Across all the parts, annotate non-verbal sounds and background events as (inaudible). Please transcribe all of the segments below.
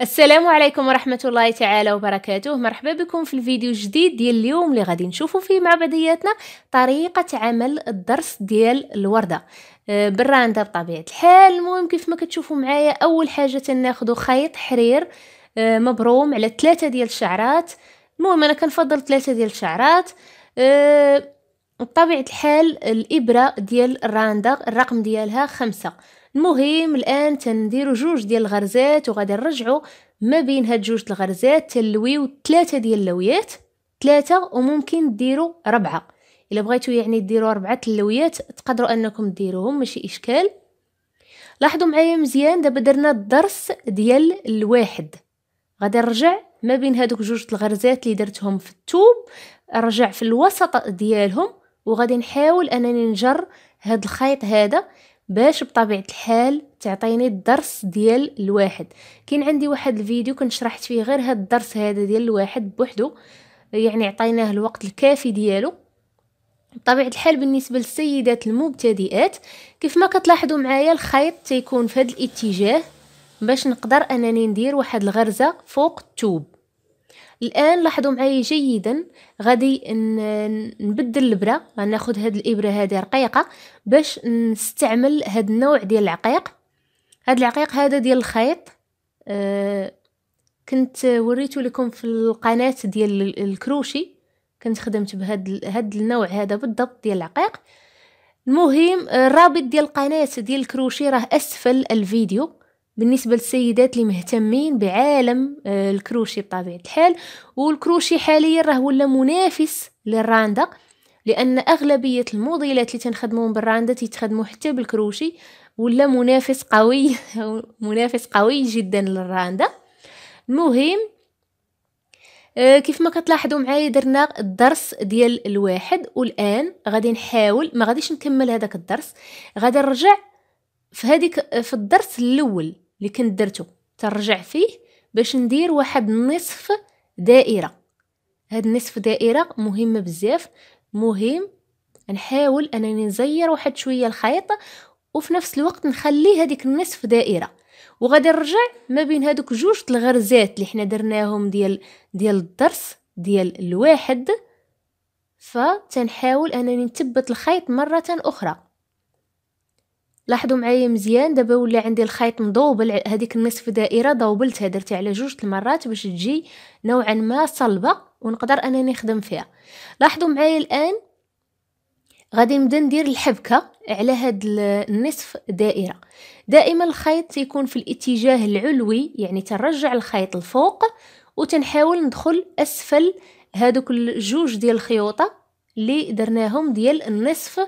السلام عليكم ورحمة الله تعالى وبركاته مرحبا بكم في الفيديو الجديد ديال اليوم اللي غادي نشوفوا فيه مع بدياتنا طريقة عمل الدرس ديال الوردة أه، براندة بطبيعة الحال المهم كيف ما كتشوفوا معايا أول حاجة تناخدو خيط حرير أه، مبروم على ثلاثة ديال الشعرات المهم أنا كنفضل ثلاثة ديال الشعرات أه، بطبيعة الحال الإبرة ديال الراندا الرقم ديالها خمسة المهم الآن تنديرو جوج ديال الغرزات وغادي نرجعو ما بين هاد جوج الغرزات تلويو ثلاثة ديال اللويات ثلاثة وممكن ديرو ربعة إلا بغيتو يعني ديرو ربعة اللويات تقدروا أنكم ديروهم ماشي إشكال لاحظوا معايا مزيان دابا درنا الدرس ديال الواحد غادي نرجع ما بين هادوك جوج الغرزات اللي درتهم في التوب رجع في الوسط ديالهم وغادي نحاول انني نجر هاد الخيط هذا باش بطبيعه الحال تعطيني الدرس ديال الواحد كاين عندي واحد الفيديو كنت شرحت فيه غير هاد الدرس هذا ديال الواحد بوحدو يعني عطيناه الوقت الكافي ديالو بطبيعه الحال بالنسبه للسيدات المبتدئات كيف ما كتلاحظوا معايا الخيط تيكون في هذا الاتجاه باش نقدر انني ندير واحد الغرزه فوق التوب الآن لاحظوا معي جيدا غادي نبدل الإبرة غناخد هاد الإبرة هادي رقيقة باش نستعمل هاد النوع ديال العقيق هاد العقيق هذا ديال الخيط آه، كنت وريتو لكم في القناة ديال الكروشي كنت خدمت بهاد هاد النوع هذا بالضبط ديال العقيق المهم آه، الرابط ديال القناة ديال الكروشي راه أسفل الفيديو بالنسبة للسيدات اللي مهتمين بعالم آه، الكروشي بطبيعة الحال والكروشي حاليا راه ولا منافس للراندا لأن أغلبية الموديلات اللي تنخدمون بالراندا تيتخدمو حتى بالكروشي ولا منافس قوي (laughs) منافس قوي جدا للراندا المهم آه، كيف ما كتلاحظوا معايا درنا الدرس ديال الواحد والان غادي نحاول ما غاديش نكمل هذاك الدرس غادي نرجع في هذيك في الدرس الاول اللي كنت درتو ترجع فيه باش ندير واحد نصف دائره هاد نصف دائره مهمه بزاف مهم نحاول انني نزير واحد شويه الخيط وفي نفس الوقت نخلي هذيك النصف دائره وغادي نرجع ما بين هادوك جوج الغرزات اللي حنا درناهم ديال ديال الدرس ديال الواحد فتنحاول انني نثبت الخيط مره اخرى لاحظوا معايا مزيان دابا ولا عندي الخيط مضوبل هذيك النصف دائره ضوبلتها درتها على جوج المرات باش تجي نوعا ما صلبه ونقدر انني نخدم فيها لاحظوا معايا الان غادي نبدا ندير الحبكه على هاد النصف دائره دائما الخيط تيكون في الاتجاه العلوي يعني تنرجع الخيط الفوق وتنحاول ندخل اسفل هادوك الجوج ديال الخيوطه اللي درناهم ديال النصف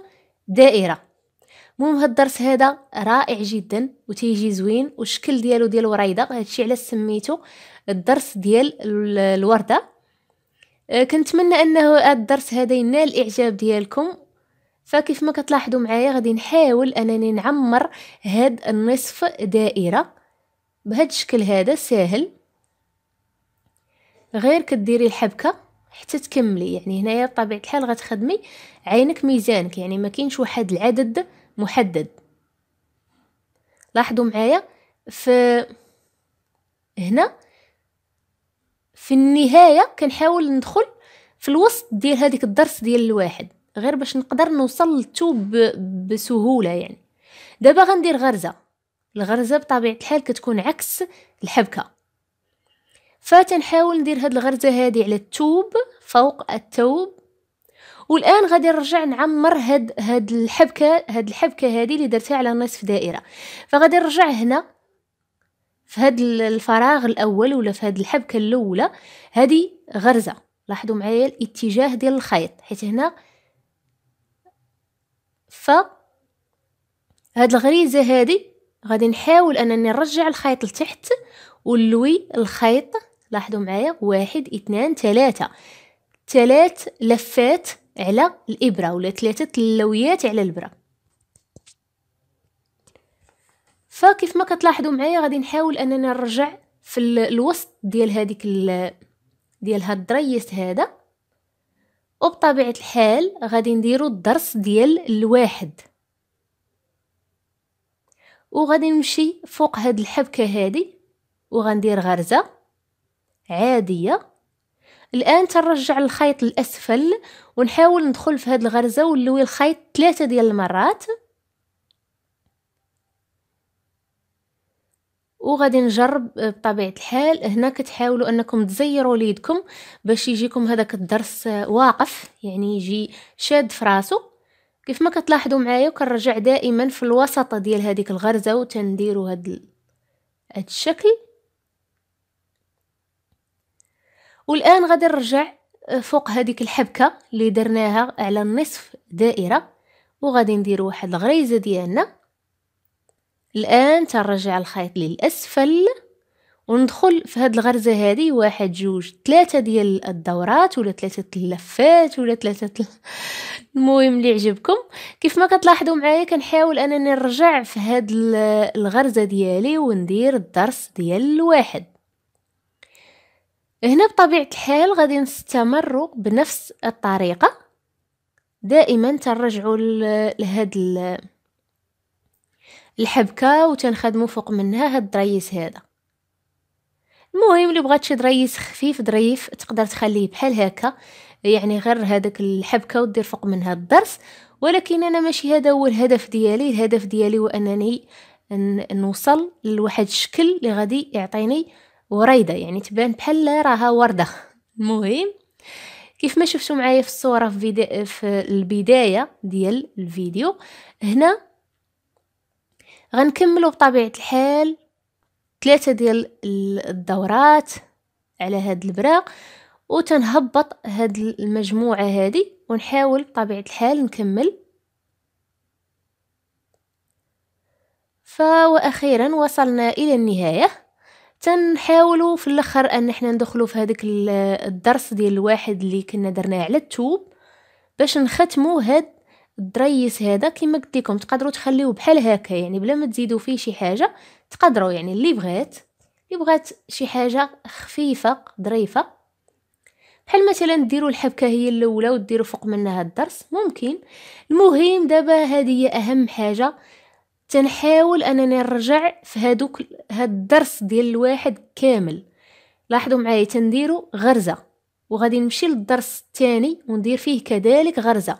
دائره المهم هاد الدرس هذا رائع جدا وتيجي زوين والشكل ديالو ديال وريده هادشي علاش سميتو الدرس ديال الورده آه، كنتمنى انه هاد الدرس هذا ينال الاعجاب ديالكم فكيف ما كتلاحظوا معايا غادي نحاول انني نعمر هاد النصف دائره بهاد الشكل هذا ساهل غير كديري الحبكه حتى تكملي يعني هنايا بطبيعه الحال غتخدمي عينك ميزانك يعني ما كاينش واحد العدد محدد لاحظوا معايا في هنا في النهاية كنحاول ندخل في الوسط ديال هذيك الدرس ديال الواحد غير باش نقدر نوصل للتوب بسهولة يعني دابا غندير غرزة الغرزة بطبيعة الحال كتكون عكس الحبكة فتنحاول ندير هاد الغرزة هادي على التوب فوق التوب والان غادي نرجع نعمر هاد هاد الحبكه هاد الحبكه هادي اللي درتها على نصف دائره فغادي نرجع هنا في هاد الفراغ الاول ولا في هاد الحبكه الاولى هادي غرزه لاحظوا معايا الاتجاه ديال الخيط حيت هنا ف هاد الغريزه هادي غادي نحاول انني نرجع الخيط لتحت ونلوي الخيط لاحظوا معايا واحد اثنان ثلاثة ثلاث لفات على الإبرة ولا ثلاثة اللويات على الإبرة فكيف ما كتلاحظوا معايا غادي نحاول أننا نرجع في الوسط ديال هذيك ديال هاد الدريس هذا وبطبيعة الحال غادي نديرو الدرس ديال الواحد وغادي نمشي فوق هاد الحبكة هادي وغندير غرزة عادية الآن تنرجع الخيط الاسفل ونحاول ندخل في هاد الغرزة ونلوي الخيط ثلاثة ديال المرات وغادي نجرب بطبيعه الحال هنا كتحاولوا انكم تزيروا ليدكم باش يجيكم هذاك الدرس واقف يعني يجي شاد في راسو كيف ما كتلاحظوا معايا وكنرجع دائما في الوسط ديال هذيك الغرزه وتنديروا هاد هاد الشكل والان غادي نرجع آه، فوق هذيك الحبكه اللي درناها على النصف دائره وغادي ندير واحد الغريزه ديالنا الان تنرجع الخيط للاسفل وندخل في هاد الغرزه هذه واحد جوج ثلاثه ديال الدورات ولا ثلاثه اللفات ولا ثلاثه (laughs) المهم اللي عجبكم كيف ما كتلاحظوا معايا كنحاول انني نرجع في هاد الغرزه ديالي وندير الدرس ديال الواحد هنا بطبيعة الحال غادي نستمر بنفس الطريقة دائما تنرجعوا لهاد الحبكة وتنخدموا فوق منها هاد الدريس هذا المهم اللي بغات شي دريس خفيف دريف تقدر تخليه بحال هكا يعني غير هذاك الحبكه ودير فوق منها الضرس ولكن انا ماشي هذا هو الهدف ديالي الهدف ديالي هو انني نوصل لواحد الشكل اللي غادي يعطيني وريدة يعني تبان بحال راها وردة المهم كيف ما شفتوا معايا في الصورة في, فيدي... في البداية ديال الفيديو هنا غنكملوا بطبيعة الحال ثلاثة ديال الدورات على هاد البراق وتنهبط هاد المجموعة هادي ونحاول بطبيعة الحال نكمل فواخيرا وصلنا الى النهايه تنحاولوا في الاخر ان احنا ندخلوا في هذاك الدرس ديال الواحد اللي كنا درناه على التوب باش نختموا هاد الدريس هذا كما قلت لكم تقدروا تخليوه بحال هكا يعني بلا ما تزيدوا فيه شي حاجه تقدروا يعني اللي بغات اللي بغات شي حاجه خفيفه ظريفه بحال مثلا ديروا الحبكه هي الاولى وديروا فوق منها الدرس ممكن المهم دابا هذه هي اهم حاجه تنحاول انني نرجع في هادوك هاد الدرس ديال الواحد كامل لاحظوا معايا تنديرو غرزه وغادي نمشي للدرس الثاني وندير فيه كذلك غرزه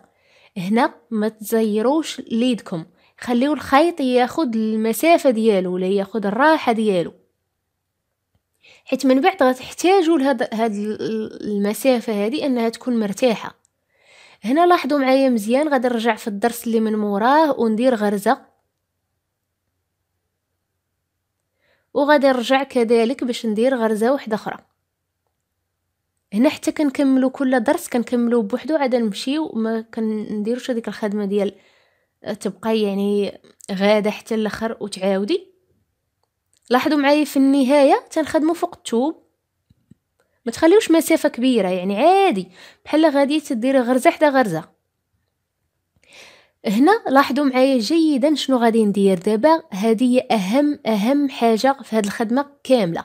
هنا ما تزيروش ليدكم خليو الخيط ياخد المسافه ديالو ولا ياخد الراحه ديالو حيت من بعد غتحتاجوا لهاد هاد المسافه هذه انها تكون مرتاحه هنا لاحظوا معايا مزيان غادي نرجع في الدرس اللي من موراه وندير غرزه وغادي نرجع كذلك باش ندير غرزه واحده اخرى هنا حتى كنكملو كل درس كنكملو بوحدو عاد نمشيو ما كنديروش هذيك الخدمه ديال تبقى يعني غاده حتى الاخر وتعاودي لاحظوا معايا في النهايه تنخدموا فوق الثوب ما تخليوش مسافه كبيره يعني عادي بحال غادي تديري غرزه حدا غرزه هنا لاحظوا معايا جيدا شنو غادي ندير دابا هذه هي اهم اهم حاجه في هذه الخدمه كامله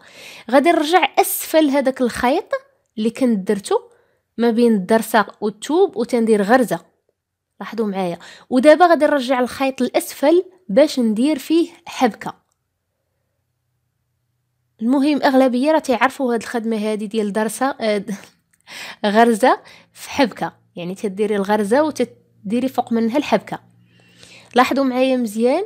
غادي نرجع اسفل هذاك الخيط اللي كنت درته ما بين الدرسه والتوب وتندير غرزه لاحظوا معايا ودابا غادي نرجع الخيط الاسفل باش ندير فيه حبكه المهم اغلبيه راه تيعرفوا هاد الخدمه هذه ديال درسه آه، (laughs) غرزه في حبكه يعني تديري الغرزه وت ديري فوق منها الحبكه لاحظوا معايا مزيان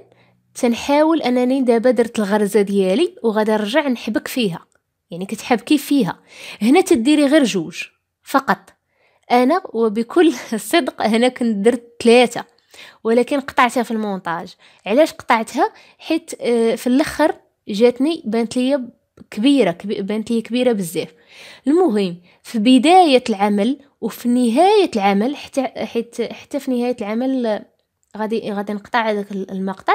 تنحاول انني دابا درت الغرزه ديالي وغادي نرجع نحبك فيها يعني كتحبكي فيها هنا تديري غير جوج فقط انا وبكل (laughs) صدق هنا كنت درت ثلاثه ولكن قطعتها في المونتاج علاش قطعتها حيت آه، في الاخر جاتني بانت ليا كبيرة كبي... بانت لي كبيرة بزاف المهم في بداية العمل وفي نهاية العمل حتى حت... حتى في نهاية العمل غادي غادي نقطع هذاك المقطع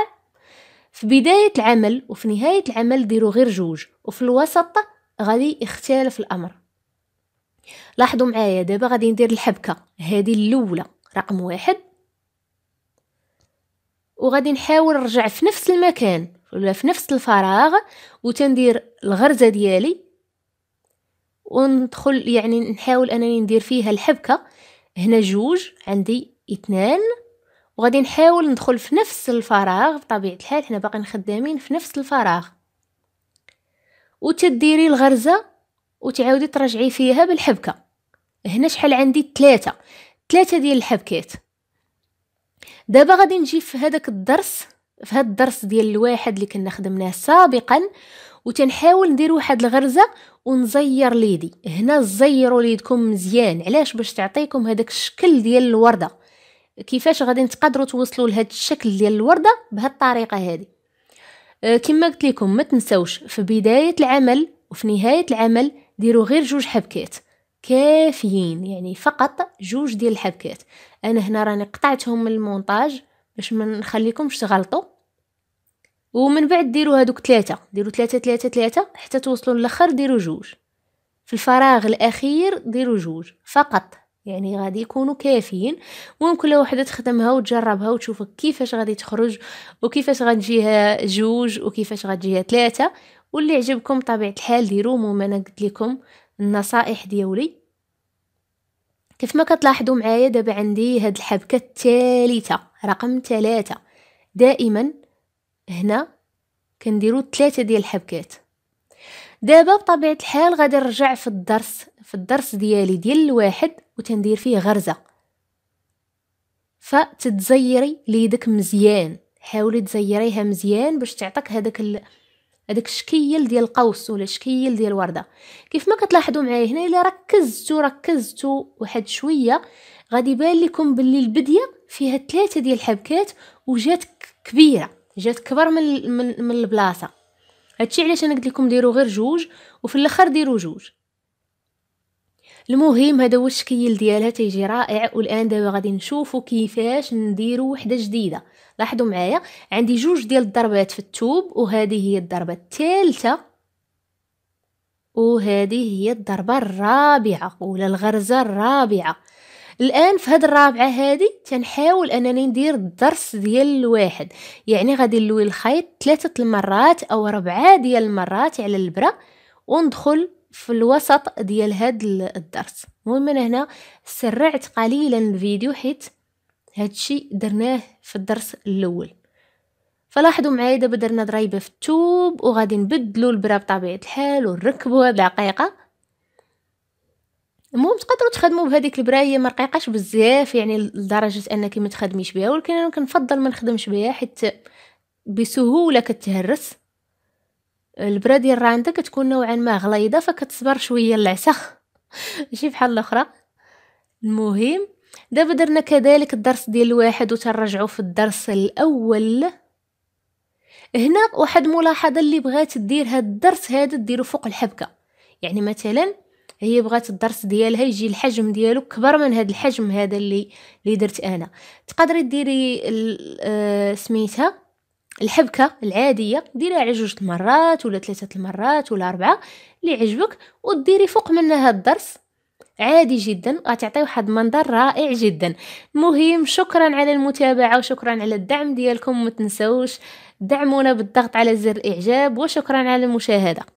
في بداية العمل وفي نهاية العمل ديروا غير جوج وفي الوسط غادي يختلف الأمر لاحظوا معايا دابا غادي ندير الحبكة هذه الأولى رقم واحد وغادي نحاول نرجع في نفس المكان ولا في نفس الفراغ وتندير الغرزه ديالي وندخل يعني نحاول انني ندير فيها الحبكه هنا جوج عندي اثنان وغادي نحاول ندخل في نفس الفراغ بطبيعه الحال حنا باقيين خدامين في نفس الفراغ وتديري الغرزه وتعاودي ترجعي فيها بالحبكه هنا شحال عندي ثلاثة ثلاثة ديال الحبكات دابا غادي نجي في هذاك الدرس في هاد الدرس ديال الواحد اللي كنا خدمناه سابقا وتنحاول ندير واحد الغرزه ونزير ليدي هنا زيروا ليدكم مزيان علاش باش تعطيكم هذاك الشكل ديال الورده كيفاش غادي تقدروا توصلوا لهذا الشكل ديال الورده بهاد الطريقه هذه آه، كما قلت لكم ما تنسوش في بدايه العمل وفي نهايه العمل ديروا غير جوج حبكات كافيين يعني فقط جوج ديال الحبكات انا هنا راني قطعتهم من المونتاج باش ما نخليكمش تغلطوا ومن بعد ديروا هادوك ثلاثه ديروا ثلاثه ثلاثه ثلاثه حتى توصلوا للاخر ديروا جوج في الفراغ الاخير ديروا جوج فقط يعني غادي يكونوا كافيين المهم كل وحده تخدمها وتجربها وتشوف كيفاش غادي تخرج وكيفاش غتجيها جوج وكيفاش غتجيها ثلاثه واللي عجبكم طبيعه الحال ديروا وما انا قلت لكم النصائح ديولي كيف ما كتلاحظوا معايا دابا عندي هاد الحبكه الثالثه رقم ثلاثة دائما هنا كنديرو ثلاثة ديال الحبكات دابا بطبيعة الحال غادي نرجع في الدرس في الدرس ديالي ديال الواحد وتندير فيه غرزة فتتزيري ليدك مزيان حاولي تزيريها مزيان باش تعطيك هذاك ال... هذاك الشكيل ديال القوس ولا الشكيل ديال الورده كيف ما كتلاحظوا معايا هنا الا ركزتوا ركزتوا واحد شويه غادي يبان لكم باللي البديه فيها ثلاثة ديال الحبكات وجات كبيرة جات كبر من من, من البلاصة هادشي علاش انا قلت لكم ديروا غير جوج وفي الاخر ديروا جوج المهم هذا هو الشكل ديالها تيجي رائع والان دابا غادي نشوفوا كيفاش نديروا وحده جديده لاحظوا معايا عندي جوج ديال الضربات في التوب وهذه هي الضربه الثالثه وهذه هي الضربه الرابعه ولا الغرزه الرابعه الان في هذه الرابعه هادي تنحاول انني ندير الدرس ديال الواحد يعني غادي نلوي الخيط ثلاثه المرات او ربعه ديال المرات على البره وندخل في الوسط ديال هاد الدرس المهم انا هنا سرعت قليلا الفيديو حيت هادشي درناه في الدرس الاول فلاحظوا معايا دابا درنا ضريبه في التوب وغادي نبدلوا البره بطبيعه الحال ونركبوها دقيقه المهم تقدروا تخدموا بهذيك البرايه ما رقيقاش بزاف يعني لدرجه انك ما تخدميش بها ولكن انا كنفضل ما نخدمش بها حيت بسهوله كتهرس البرا ديال الرانده كتكون نوعا ما غليظه فكتصبر شويه العسا (laughs) ماشي بحال الاخرى المهم دابا درنا كذلك الدرس ديال الواحد وترجعوا في الدرس الاول هنا واحد ملاحظه اللي بغات دير هاد الدرس هذا ديرو فوق الحبكه يعني مثلا هي بغات الدرس ديالها يجي الحجم ديالو كبر من هذا الحجم هذا اللي اللي درت انا تقدري ديري آه، سميتها الحبكه العاديه ديريها على جوج المرات ولا ثلاثه المرات ولا اربعه اللي عجبك وديري فوق منها الدرس عادي جدا غتعطي واحد منظر رائع جدا مهم شكرا على المتابعه وشكرا على الدعم ديالكم ما تنسوش دعمونا بالضغط على زر الاعجاب وشكرا على المشاهده